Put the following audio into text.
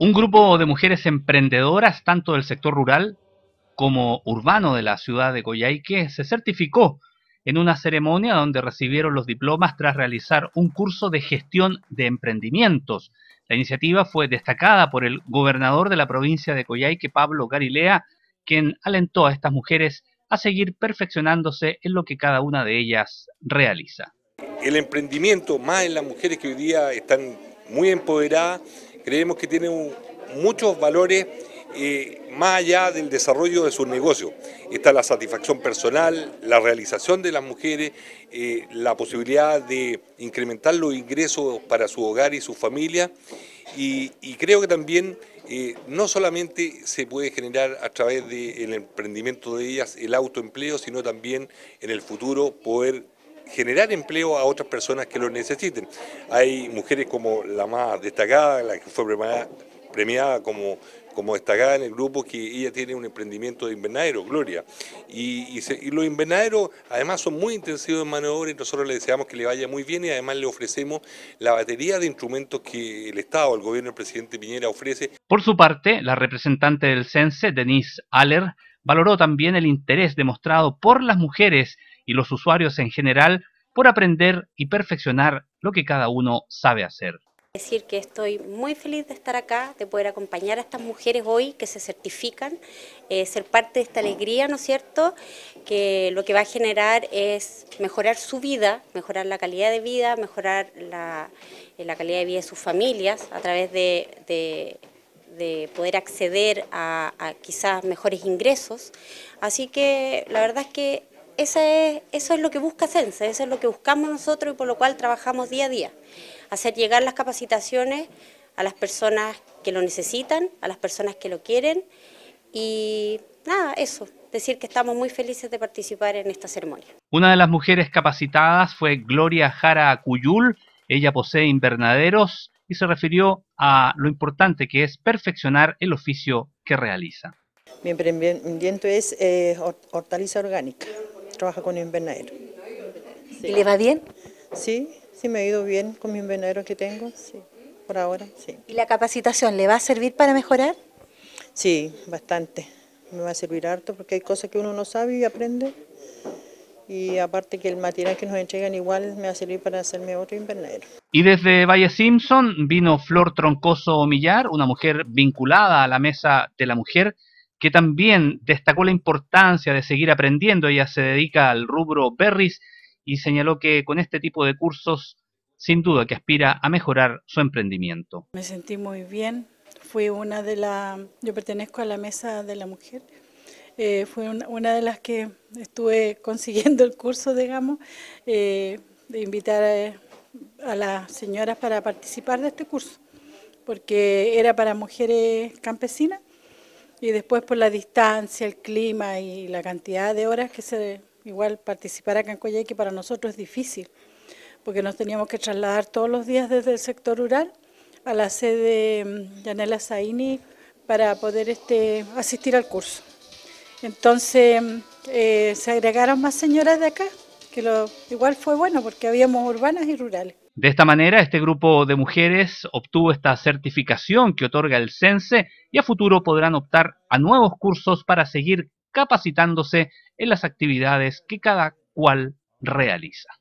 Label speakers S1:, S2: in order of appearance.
S1: Un grupo de mujeres emprendedoras, tanto del sector rural como urbano de la ciudad de Coyhaique, se certificó en una ceremonia donde recibieron los diplomas tras realizar un curso de gestión de emprendimientos. La iniciativa fue destacada por el gobernador de la provincia de Coyhaique, Pablo Garilea, quien alentó a estas mujeres a seguir perfeccionándose en lo que cada una de ellas realiza.
S2: El emprendimiento, más en las mujeres que hoy día están muy empoderadas, creemos que tiene muchos valores eh, más allá del desarrollo de sus negocios. Está la satisfacción personal, la realización de las mujeres, eh, la posibilidad de incrementar los ingresos para su hogar y su familia. Y, creo que también eh, no solamente se puede generar a través del emprendimiento de ellas el autoempleo, sino también en el futuro poder generar empleo a otras personas que lo necesiten. Hay mujeres como la más destacada, la que fue premiada, como como destacada en el grupo, que ella tiene un emprendimiento de invernadero, Gloria. Y, y los invernaderos además son muy intensivos en mano de obra y nosotros le deseamos que le vaya muy bien y además le ofrecemos la batería de instrumentos que el Estado, el gobierno del presidente Piñera ofrece.
S1: Por su parte, la representante del CENSE, Denise Aller, valoró también el interés demostrado por las mujeres y los usuarios en general por aprender y perfeccionar lo que cada uno sabe hacer.
S3: Decir que estoy muy feliz de estar acá, de poder acompañar a estas mujeres hoy que se certifican, eh, ser parte de esta alegría, ¿no es cierto? Que lo que va a generar es mejorar su vida, mejorar la calidad de vida, mejorar la, eh, calidad de vida de sus familias a través de, poder acceder a, a, quizás mejores ingresos. Así que la verdad es que eso es lo que busca Sense, eso es lo que buscamos nosotros y por lo cual trabajamos día a día, hacer llegar las capacitaciones a las personas que lo necesitan, a las personas que lo quieren y nada, eso, decir que estamos muy felices de participar en esta ceremonia.
S1: Una de las mujeres capacitadas fue Gloria Jara Cuyul, ella posee invernaderos y se refirió a lo importante que es perfeccionar el oficio que realiza.
S4: Mi emprendimiento es eh, hortaliza orgánica trabaja con invernadero. ¿Y le va bien? Sí, sí me ha ido bien con mi invernadero que tengo, sí, por ahora, sí. ¿Y la capacitación le va a servir para mejorar? Sí, bastante. Me va a servir harto porque hay cosas que uno no sabe y aprende. Y aparte que el material que nos entregan igual me va a servir para hacerme otro invernadero.
S1: Y desde Valle Simpson vino Flor Troncoso Millar, una mujer vinculada a la Mesa de la Mujer, que también destacó la importancia de seguir aprendiendo. Ella se dedica al rubro berries y señaló que con este tipo de cursos, sin duda que aspira a mejorar su emprendimiento.
S4: Me sentí muy bien. Fui una de las, yo pertenezco a la mesa de la mujer. Eh, fue una, de las que estuve consiguiendo el curso, digamos, eh, de invitar eh, a las señoras para participar de este curso, porque era para mujeres campesinas y después por la distancia, el clima y la cantidad de horas que se igual participar acá en Coyhaique para nosotros es difícil, porque nos teníamos que trasladar todos los días desde el sector rural a la sede de mm, Yanela Zaini para poder este, asistir al curso. Entonces mm, eh, se agregaron más señoras de acá, que lo, igual fue bueno porque habíamos urbanas y rurales.
S1: De esta manera, este grupo de mujeres obtuvo esta certificación que otorga el CENSE y a futuro podrán optar a nuevos cursos para seguir capacitándose en las actividades que cada cual realiza.